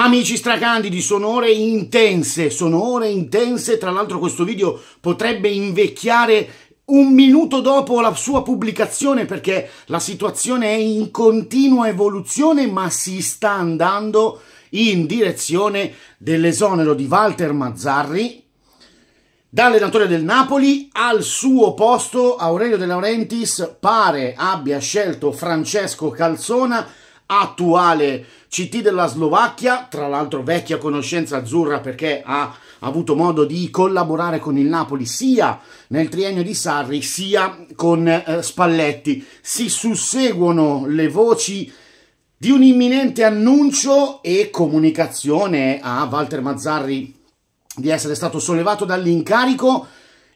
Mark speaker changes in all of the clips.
Speaker 1: Amici stracandidi, sono ore intense, sono ore intense, tra l'altro questo video potrebbe invecchiare un minuto dopo la sua pubblicazione perché la situazione è in continua evoluzione ma si sta andando in direzione dell'esonero di Walter Mazzarri dall'allenatore del Napoli al suo posto Aurelio De Laurentiis pare abbia scelto Francesco Calzona attuale CT della Slovacchia, tra l'altro vecchia conoscenza azzurra perché ha avuto modo di collaborare con il Napoli sia nel triennio di Sarri sia con eh, Spalletti. Si susseguono le voci di un imminente annuncio e comunicazione a Walter Mazzarri di essere stato sollevato dall'incarico.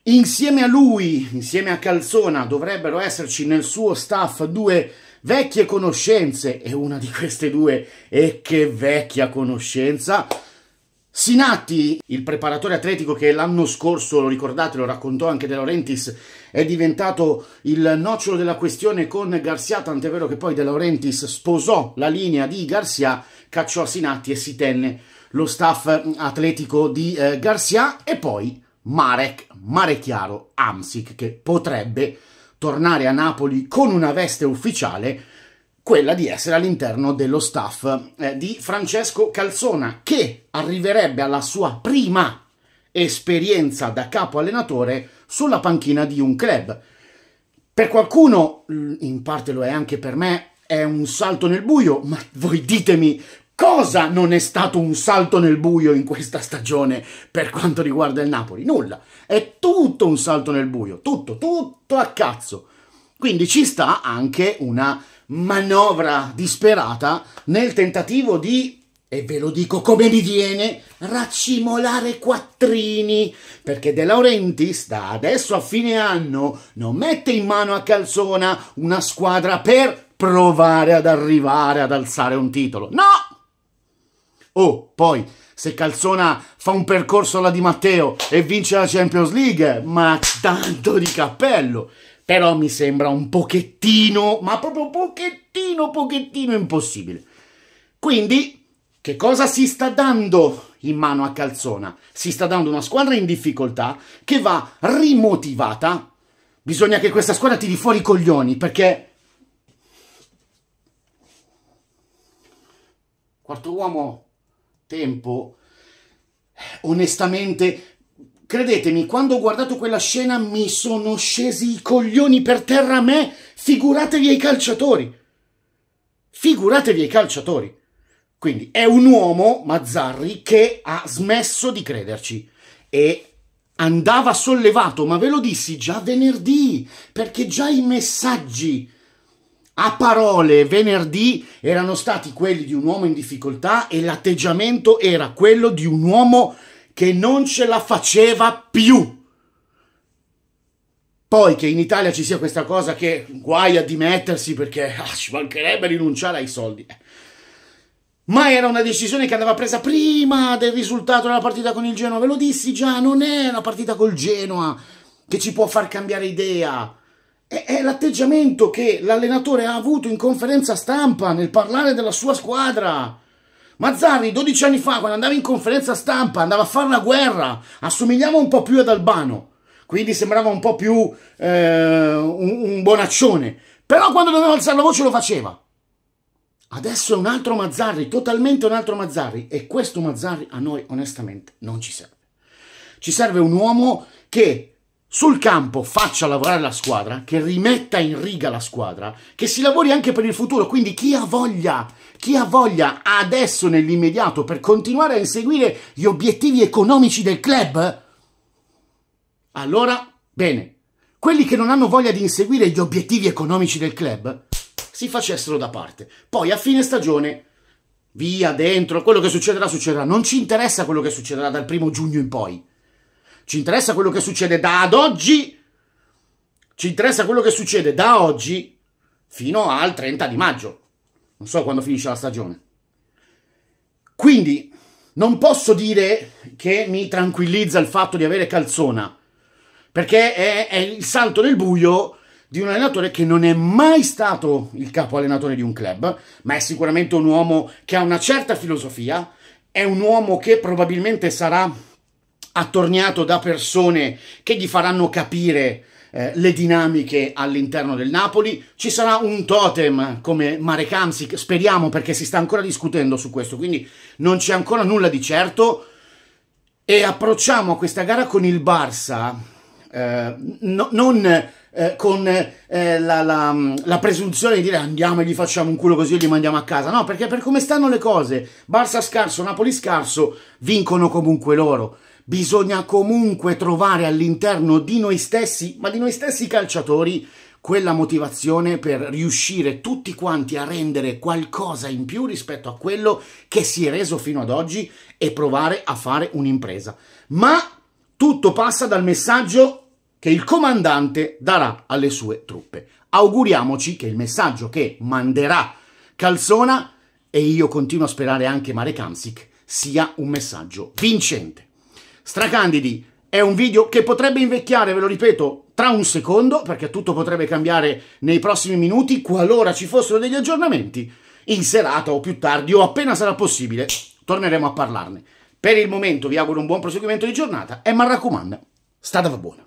Speaker 1: Insieme a lui, insieme a Calzona, dovrebbero esserci nel suo staff due vecchie conoscenze, e una di queste due è che vecchia conoscenza, Sinatti, il preparatore atletico che l'anno scorso, lo ricordate, lo raccontò anche De Laurentiis, è diventato il nocciolo della questione con Garcia, tant'è vero che poi De Laurentiis sposò la linea di Garcia, cacciò Sinatti e si tenne lo staff atletico di eh, Garcia e poi Marek, Marechiaro, Amsic, che potrebbe tornare a Napoli con una veste ufficiale, quella di essere all'interno dello staff eh, di Francesco Calzona, che arriverebbe alla sua prima esperienza da capo allenatore sulla panchina di un club. Per qualcuno, in parte lo è anche per me, è un salto nel buio, ma voi ditemi Cosa non è stato un salto nel buio in questa stagione per quanto riguarda il Napoli? Nulla. È tutto un salto nel buio, tutto, tutto a cazzo. Quindi ci sta anche una manovra disperata nel tentativo di e ve lo dico come mi viene, raccimolare quattrini, perché De Laurenti da adesso a fine anno, non mette in mano a Calzona una squadra per provare ad arrivare ad alzare un titolo. No! Oh, poi, se Calzona fa un percorso alla Di Matteo e vince la Champions League, ma tanto di cappello! Però mi sembra un pochettino, ma proprio pochettino, pochettino impossibile. Quindi, che cosa si sta dando in mano a Calzona? Si sta dando una squadra in difficoltà che va rimotivata. Bisogna che questa squadra tiri fuori i coglioni perché... Quarto uomo tempo, onestamente, credetemi, quando ho guardato quella scena mi sono scesi i coglioni per terra a me, figuratevi ai calciatori. Figuratevi ai calciatori. Quindi è un uomo, Mazzarri, che ha smesso di crederci e andava sollevato, ma ve lo dissi già venerdì, perché già i messaggi a parole venerdì erano stati quelli di un uomo in difficoltà e l'atteggiamento era quello di un uomo che non ce la faceva più. Poi che in Italia ci sia questa cosa che guai a dimettersi perché ah, ci mancherebbe rinunciare ai soldi. Ma era una decisione che andava presa prima del risultato della partita con il Genoa. Ve lo dissi già, non è una partita col Genoa che ci può far cambiare idea è l'atteggiamento che l'allenatore ha avuto in conferenza stampa nel parlare della sua squadra. Mazzarri 12 anni fa quando andava in conferenza stampa andava a fare la guerra, assomigliava un po' più ad Albano, quindi sembrava un po' più eh, un, un bonaccione, però quando doveva alzare la voce lo faceva. Adesso è un altro Mazzarri, totalmente un altro Mazzarri e questo Mazzarri a noi onestamente non ci serve. Ci serve un uomo che sul campo faccia lavorare la squadra, che rimetta in riga la squadra, che si lavori anche per il futuro. Quindi chi ha voglia, chi ha voglia adesso nell'immediato per continuare a inseguire gli obiettivi economici del club, allora bene. Quelli che non hanno voglia di inseguire gli obiettivi economici del club si facessero da parte. Poi a fine stagione via dentro, quello che succederà succederà. Non ci interessa quello che succederà dal primo giugno in poi ci interessa quello che succede da ad oggi. Ci interessa quello che succede da oggi fino al 30 di maggio. Non so quando finisce la stagione. Quindi non posso dire che mi tranquillizza il fatto di avere calzona, perché è, è il salto nel buio di un allenatore che non è mai stato il capo allenatore di un club, ma è sicuramente un uomo che ha una certa filosofia, è un uomo che probabilmente sarà attorniato da persone che gli faranno capire eh, le dinamiche all'interno del Napoli. Ci sarà un totem come Marek Hamsik, speriamo perché si sta ancora discutendo su questo, quindi non c'è ancora nulla di certo. E approcciamo a questa gara con il Barça, eh, no, non eh, con eh, la, la, la, presunzione di dire andiamo e gli facciamo un culo così e li mandiamo a casa, no, perché per come stanno le cose, Barça scarso, Napoli scarso, vincono comunque loro bisogna comunque trovare all'interno di noi stessi, ma di noi stessi calciatori, quella motivazione per riuscire tutti quanti a rendere qualcosa in più rispetto a quello che si è reso fino ad oggi e provare a fare un'impresa. Ma tutto passa dal messaggio che il comandante darà alle sue truppe. Auguriamoci che il messaggio che manderà Calzona e io continuo a sperare anche Mare Kamsik sia un messaggio vincente. Stracandidi è un video che potrebbe invecchiare, ve lo ripeto, tra un secondo, perché tutto potrebbe cambiare nei prossimi minuti, qualora ci fossero degli aggiornamenti, in serata o più tardi o appena sarà possibile, torneremo a parlarne. Per il momento vi auguro un buon proseguimento di giornata e mi raccomando, state buona.